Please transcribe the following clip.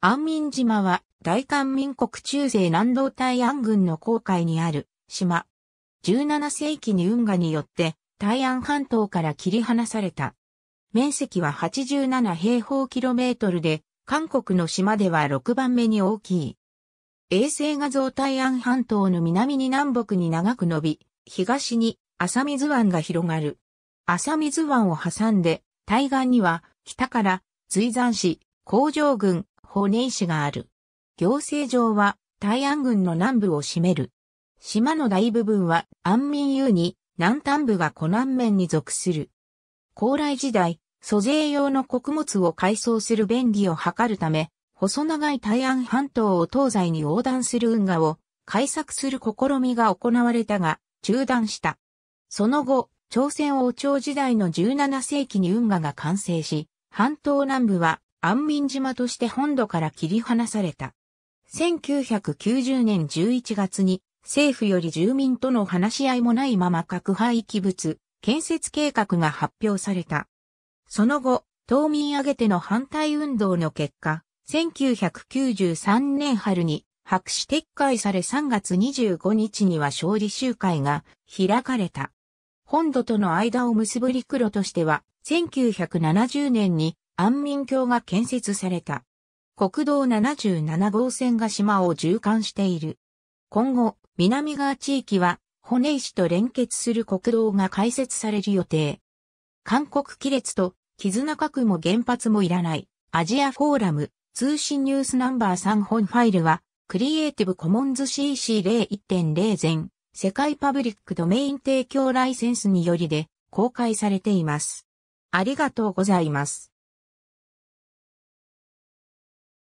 安民島は大韓民国中世南道大安郡の航海にある島。17世紀に運河によって大安半島から切り離された。面積は87平方キロメートルで、韓国の島では6番目に大きい。衛星画像大安半島の南に南北に長く伸び、東に浅水湾が広がる。浅水湾を挟んで、対岸には北から随山市、工場群、法年市がある。行政上は、大安郡の南部を占める。島の大部分は安民有に南端部が湖南面に属する。高麗時代、租税用の穀物を改装する便宜を図るため、細長い大安半島を東西に横断する運河を改作する試みが行われたが、中断した。その後、朝鮮王朝時代の17世紀に運河が完成し、半島南部は安民島として本土から切り離された。1990年11月に政府より住民との話し合いもないまま核廃棄物建設計画が発表された。その後、島民挙げての反対運動の結果、1993年春に白紙撤回され3月25日には勝利集会が開かれた。本土との間を結ぶ陸路としては、1970年に安民橋が建設された。国道77号線が島を縦貫している。今後、南側地域は、骨石と連結する国道が開設される予定。韓国亀裂と、絆核も原発もいらない。アジアフォーラム、通信ニュースナンバー3本ファイルは、クリエイティブコモンズ CC01.0 前、世界パブリックドメイン提供ライセンスによりで公開されています。ありがとうございます。